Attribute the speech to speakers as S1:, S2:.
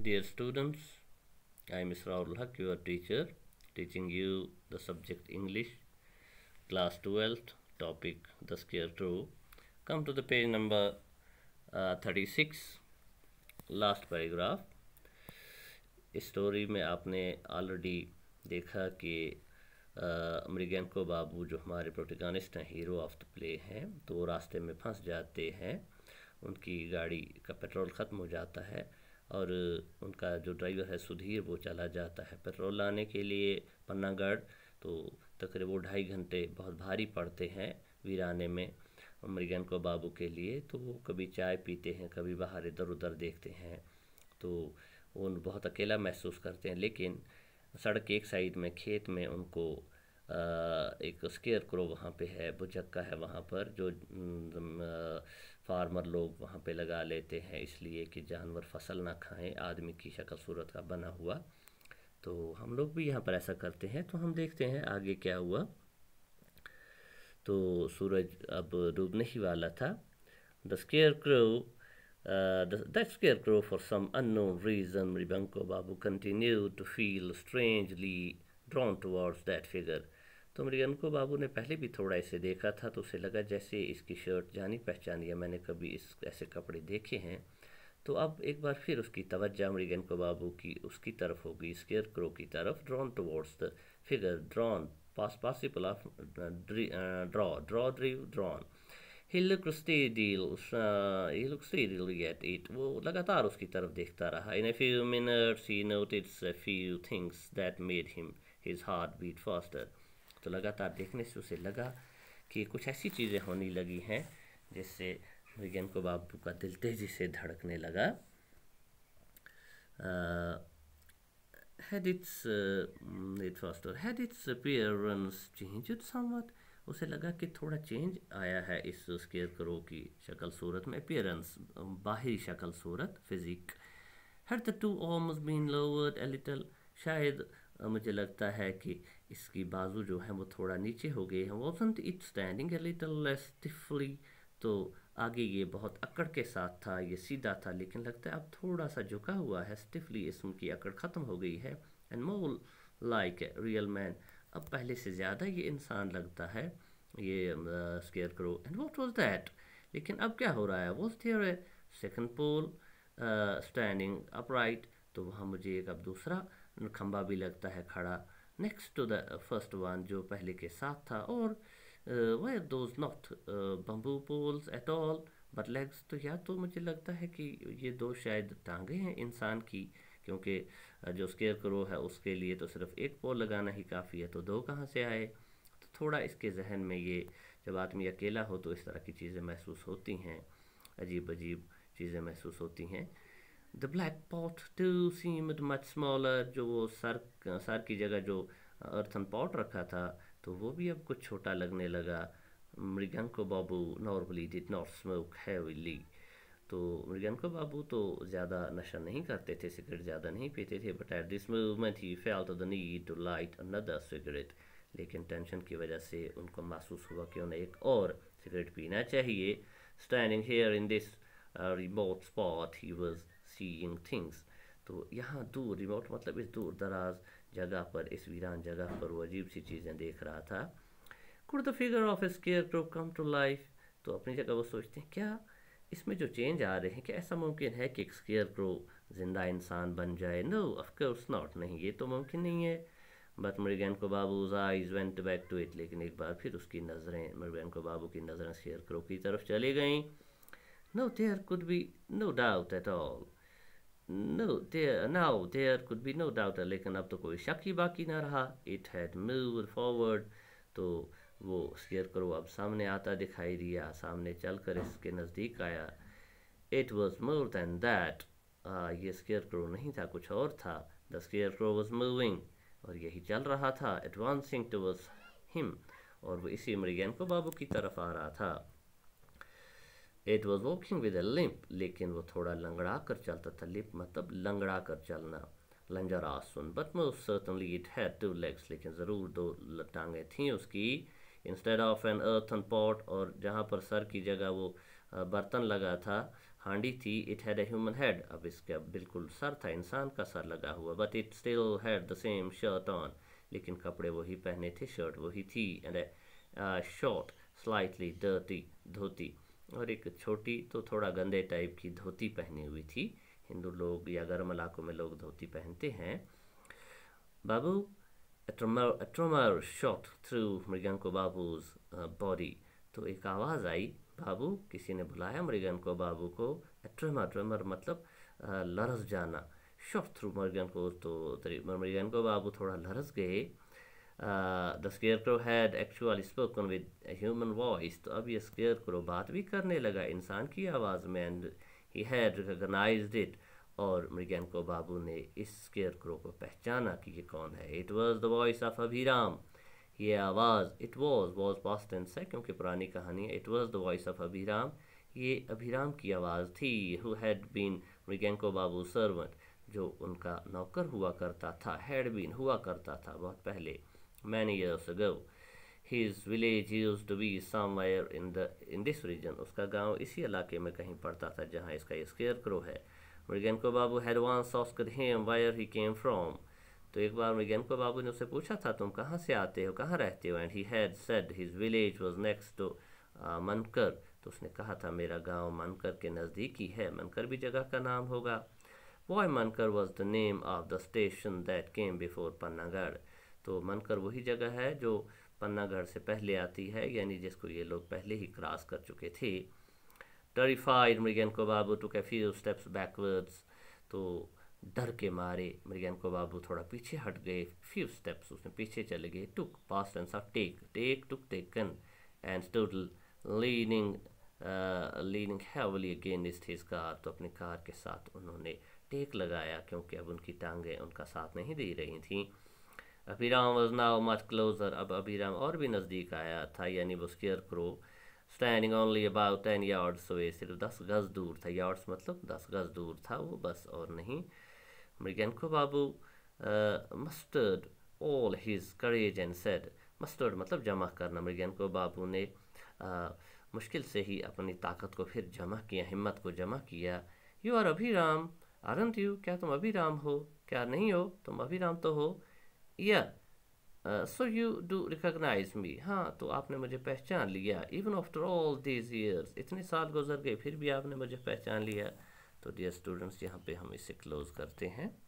S1: Dear students, I am Mr. rahul Haq, your teacher, teaching you the subject English, class 12th, topic the scarecrow. Come to the page number uh, 36, last paragraph. story mein aapne already dekha ki कि को बाबू जो हमारे प्रोटेगानिस्ट हैं hero of the play हैं तो वो रास्ते में फंस जाते हैं उनकी गाड़ी का पेट्रोल ख़त्म हो जाता है और उनका जो ड्राइवर है सुधीर वो चला जाता है पेट्रोल लाने के लिए पन्नागढ़ तो तकरीबन ढाई घंटे बहुत भारी पड़ते हैं वीराने में मृगन को बाबू के लिए तो वो कभी चाय पीते हैं कभी बाहर इधर उधर देखते हैं तो वो बहुत अकेला महसूस करते हैं लेकिन सड़क एक साइड में खेत में उनको आ, एक स्केयर क्रो वहाँ पे है बुझक्का है वहाँ पर जो फार्मर लोग वहाँ पे लगा लेते हैं इसलिए कि जानवर फसल ना खाएं आदमी की शक्ल सूरत का बना हुआ तो हम लोग भी यहाँ पर ऐसा करते हैं तो हम देखते हैं आगे क्या हुआ तो सूरज अब डूबने ही वाला था the scarecrow the scarecrow for some unknown reason Mriganko babu continue to feel strangely drawn towards that figure तो मृगनको बाबू ने पहले भी थोड़ा इसे देखा था तो उसे लगा जैसे इसकी शर्ट जानी पहचानी या मैंने कभी इस ऐसे कपड़े देखे हैं तो अब एक बार फिर उसकी तवज्जा मृगनको बाबू की उसकी तरफ होगी स्केयर क्रो की तरफ drawn towards the figure drawn pass possible of draw draw drew drawn he look steadily he look steadily get it वो लगातार उसकी तरफ देखता रहा in a few minutes he notice few things that made him his heart beat faster तो लगातार देखने से उसे लगा कि कुछ ऐसी चीज़ें होने लगी हैं जिससे विज्ञान को बाबू का दिल तेज़ी से धड़कने लगा uh, उसे लगा कि थोड़ा चेंज आया है इस स्केयर करो की शक्ल सूरत में अपियरेंस um, बाहरी शक्ल सूरत physique her the two arms been lowered a little शायद uh, मुझे लगता है कि इसकी बाजू जो है वो थोड़ा नीचे हो गए हैं wasn't it standing a little stiffly तो आगे ये बहुत अकड़ के साथ था ये सीधा था लेकिन लगता है अब थोड़ा सा झुका हुआ है स्टिफली इसम की अकड़ ख़त्म हो गई है and more like real man अब पहले से ज़्यादा ये इंसान लगता है ये स्केयर करो एंड वॉट वॉज दैट लेकिन अब क्या हो रहा है वो थियर है सेकेंड पोल स्टैंडिंग अपराइट तो वहाँ मुझे एक अब दूसरा खम्बा भी लगता है खड़ा next to the uh, first one जो पहले के साथ था और वह those not bamboo poles at all but legs तो या तो मुझे लगता है कि ये दो शायद टांगे हैं इंसान की क्योंकि uh, जो स्केयर करो है उसके लिए तो सिर्फ एक पोल लगाना ही काफ़ी है तो दो कहाँ से आए तो थोड़ा इसके जहन में ये जब आदमी अकेला हो तो इस तरह की चीज़ें महसूस होती हैं अजीब अजीब चीज़ें महसूस होती हैं the black pot too seemed much smaller जो वो सर सर की जगह जो अर्थन uh, पॉट रखा था तो वो भी अब कुछ छोटा लगने लगा Mriganko babu normally did not smoke heavily तो मृगंको बाबू तो ज़्यादा नशा नहीं करते थे सिगरेट ज़्यादा नहीं पीते थे but at this movement he felt the need to light another cigarette लेकिन टेंशन की वजह से उनको महसूस हुआ कि उन्हें एक और सिगरेट पीना चाहिए standing here in this remote spot he was seeing things तो यहाँ दूर रिमोट मतलब इस दूर दराज जगह पर इस वीरान जगह पर वो अजीब सी चीज़ें देख रहा था could the figure of scarecrow come to life तो अपनी जगह वो सोचते हैं क्या इसमें जो चेंज आ रहे हैं क्या ऐसा मुमकिन है कि एक स्केयर क्रो जिंदा इंसान बन जाए नो ऑफकोर्स नॉट नहीं ये तो मुमकिन नहीं है but Mriganko babu eyes went back to it लेकिन एक बार फिर उसकी नज़रें मृगैन को बाबू की नज़रें शेयर क्रो की तरफ चली गई no there could be no doubt at all No, there, now there could be no doubt लेकिन अब तो कोई शक ही बाकी ना रहा इट हैड मूव फॉरवर्ड तो वो स्केयर करो अब सामने आता दिखाई दिया सामने चल कर इसके नज़दीक आया it was more than that ये स्केयर करो नहीं था कुछ और था the scarecrow was moving और यही चल रहा था एडवांसिंग टू हिम और वो इसी मरियन को बाबू की तरफ आ रहा था it was walking with a limp लेकिन वो थोड़ा लंगड़ा कर चलता था लिप मतलब लंगड़ा कर चलना लंजर आसन but most certainly it had two legs लेकिन ज़रूर दो टांगें थीं उसकी instead of an earthen pot और जहाँ पर सर की जगह वो बर्तन लगा था हांडी थी it had a human head अब इसका बिल्कुल सर था इंसान का सर लगा हुआ but it still had the same shirt on लेकिन कपड़े वही पहने थे शर्ट वही थी and short slightly dirty dhoti और एक छोटी तो थोड़ा गंदे टाइप की धोती पहनी हुई थी हिंदू लोग या गर्म इलाकों में लोग धोती पहनते हैं babu a shot through tremor Mriganko babu's body uh, तो एक आवाज़ आई बाबू किसी ने बुलाया मृगंको बाबू को ट्रेमर ट्रेमर मतलब uh, लरस जाना शॉट थ्रू मृगन को तो मृगन को बाबू थोड़ा लरस गए Uh, the scarecrow had actually spoken with a human voice तो अब ये scarecrow बात भी करने लगा इंसान की आवाज़ में and he had recognized it और मृगेनको बाबू ने इस स्केयरक्रो को पहचाना कि ये कौन है it was the voice of Abhiram ये आवाज़ it was was past tense है क्योंकि पुरानी कहानी है it was the voice of Abhiram ये अभिराम की आवाज़ थी who had been Mriganko babu servant जो उनका नौकर हुआ करता था हैड बीन हुआ करता था बहुत पहले many years ago. His village used to be somewhere in the in this region. उसका गांव इसी इलाके में कहीं पड़ता था जहां इसका स्केयर क्रो है Mriganko babu had once asked him where he came from तो एक बार मृगेनको बाबू ने उससे पूछा था तुम कहाँ से आते हो कहाँ रहते हो and he had said his village was next to Mankar तो उसने कहा था मेरा गांव मनकर के नज़दीक ही है मनकर भी जगह का नाम होगा बॉय Mankar was the name of the station that came before Panagarh तो मनकर वही जगह है जो पन्नागढ़ से पहले आती है यानी जिसको ये लोग पहले ही क्रॉस कर चुके थे terrified Mriganko babu took a few steps backwards तो डर के मारे मृगन को बाबू थोड़ा पीछे हट गए फ्यू स्टेप्स उसने पीछे चले गए took past and of take take took taken and stood leaning leaning heavily against his car तो अपनी कार के साथ उन्होंने टेक लगाया क्योंकि अब उनकी टांगें उनका साथ नहीं दे रही थी अभिराम was now much closer. Ab Abiram और भी नज़दीक आया था यानी वो scarecrow standing only about ten yards away सिर्फ दस गज़ दूर था यार्ड्स मतलब दस गज़ दूर था वो बस और नहीं को babu mustered all his courage and said mustered मतलब जमा करना को बाबू ने आ, मुश्किल से ही अपनी ताकत को फिर जमा किया हिम्मत को जमा किया यू आर अभी राम आरंत यू क्या तुम अभी राम हो क्या नहीं हो तुम अभी राम तो हो ईयर so you do recognize me हाँ तो आपने मुझे पहचान लिया even after all these years इतने साल गुजर गए फिर भी आपने मुझे पहचान लिया तो डियर स्टूडेंट्स यहाँ पे हम इसे क्लोज़ करते हैं